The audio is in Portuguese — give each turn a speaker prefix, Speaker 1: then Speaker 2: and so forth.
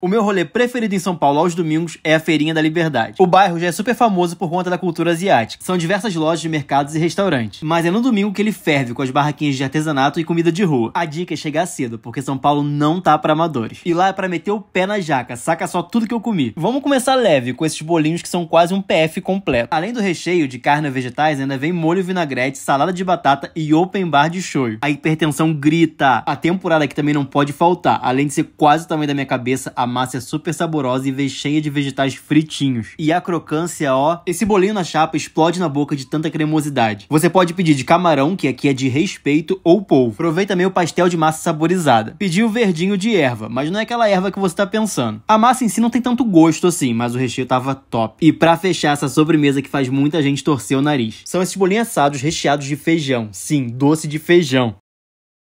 Speaker 1: O meu rolê preferido em São Paulo aos domingos é a Feirinha da Liberdade. O bairro já é super famoso por conta da cultura asiática. São diversas lojas mercados e restaurantes. Mas é no domingo que ele ferve com as barraquinhas de artesanato e comida de rua. A dica é chegar cedo, porque São Paulo não tá para amadores. E lá é pra meter o pé na jaca, saca só tudo que eu comi. Vamos começar leve, com esses bolinhos que são quase um PF completo. Além do recheio de carne e vegetais, ainda vem molho vinagrete, salada de batata e open bar de shoyu. A hipertensão grita. A temporada aqui também não pode faltar. Além de ser quase o tamanho da minha cabeça, a massa é super saborosa e vem cheia de vegetais fritinhos. E a crocância, ó, esse bolinho na chapa explode na boca de tanta cremosidade. Você pode pedir de camarão, que aqui é de respeito, ou polvo. aproveita também o pastel de massa saborizada. Pedi o verdinho de erva, mas não é aquela erva que você tá pensando. A massa em si não tem tanto gosto assim, mas o recheio tava top. E para fechar essa sobremesa que faz muita gente torcer o nariz, são esses bolinhos assados recheados de feijão. Sim, doce de feijão.